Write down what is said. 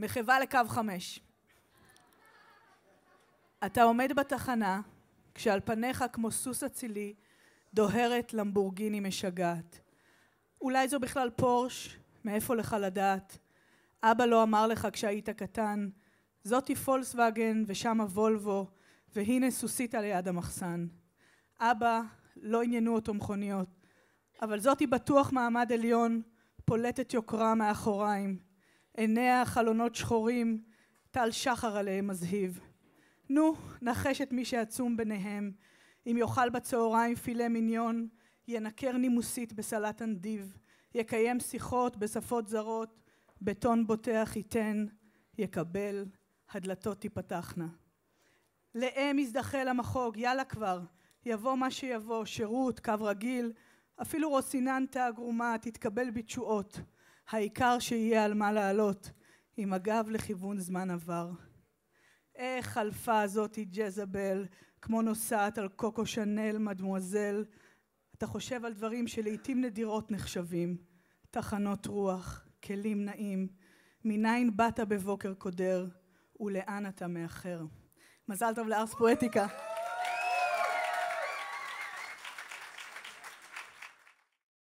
מחווה לקו חמש. אתה עומד בתחנה, כשעל פניך כמו סוס אצילי דוהרת למבורגיני משגעת. אולי זו בכלל פורש, מאיפה לך לדעת? אבא לא אמר לך כשהיית קטן, זאתי פולסווגן ושמה וולבו, והנה סוסית יד המחסן. אבא, לא עניינו אותו מכוניות, אבל זאתי בטוח מעמד עליון, פולטת יוקרה מאחוריים. עיניה חלונות שחורים, טל שחר עליהם מזהיב. נו, נחש את מי שעצום ביניהם, אם יאכל בצהריים פילה מיניון, ינקר נימוסית בסלט אנדיב, יקיים שיחות בשפות זרות, בטון בוטח ייתן, יקבל, הדלתות תיפתחנה. לאם יזדחל המחוג, יאללה כבר, יבוא מה שיבוא, שירות, קו רגיל, אפילו רוסיננטה הגרומה תתקבל בתשואות. העיקר שיהיה על מה לעלות, עם הגב לכיוון זמן עבר. איך חלפה הזאתי ג'זבל, כמו נוסעת על קוקו שנל, מדמואזל. אתה חושב על דברים שלעיתים נדירות נחשבים. תחנות רוח, כלים נעים, מניין באת בבוקר קודר, ולאן אתה מאחר. מזל טוב לארס פואטיקה.